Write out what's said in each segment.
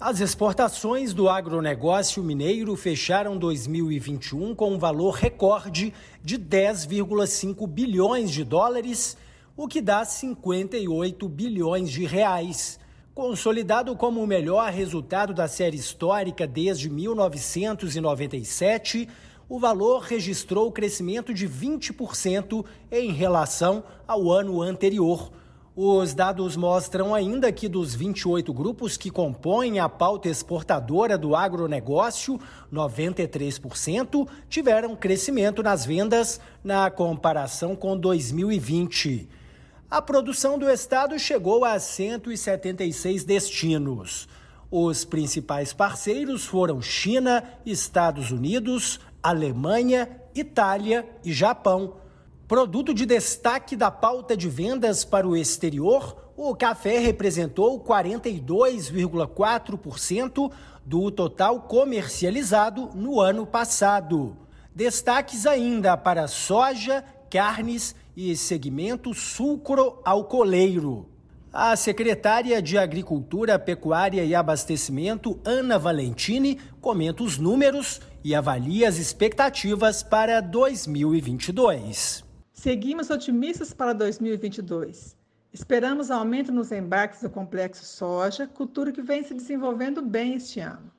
As exportações do agronegócio mineiro fecharam 2021 com um valor recorde de 10,5 bilhões de dólares, o que dá 58 bilhões de reais. Consolidado como o melhor resultado da série histórica desde 1997, o valor registrou crescimento de 20% em relação ao ano anterior. Os dados mostram ainda que dos 28 grupos que compõem a pauta exportadora do agronegócio, 93% tiveram crescimento nas vendas na comparação com 2020. A produção do estado chegou a 176 destinos. Os principais parceiros foram China, Estados Unidos, Alemanha, Itália e Japão. Produto de destaque da pauta de vendas para o exterior, o café representou 42,4% do total comercializado no ano passado. Destaques ainda para soja, carnes e segmento sucroalcooleiro. A secretária de Agricultura, Pecuária e Abastecimento, Ana Valentini, comenta os números e avalia as expectativas para 2022. Seguimos otimistas para 2022. Esperamos aumento nos embarques do complexo soja, cultura que vem se desenvolvendo bem este ano.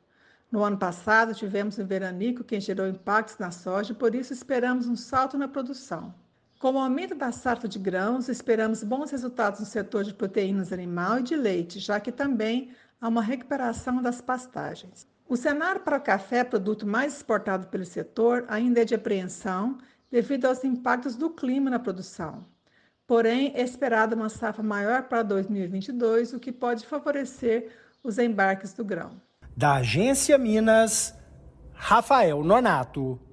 No ano passado, tivemos um veranico que gerou impactos na soja, por isso esperamos um salto na produção. Com o aumento da safra de grãos, esperamos bons resultados no setor de proteínas animal e de leite, já que também há uma recuperação das pastagens. O cenário para o café, produto mais exportado pelo setor, ainda é de apreensão devido aos impactos do clima na produção. Porém, é esperada uma safra maior para 2022, o que pode favorecer os embarques do grão. Da Agência Minas, Rafael Nonato.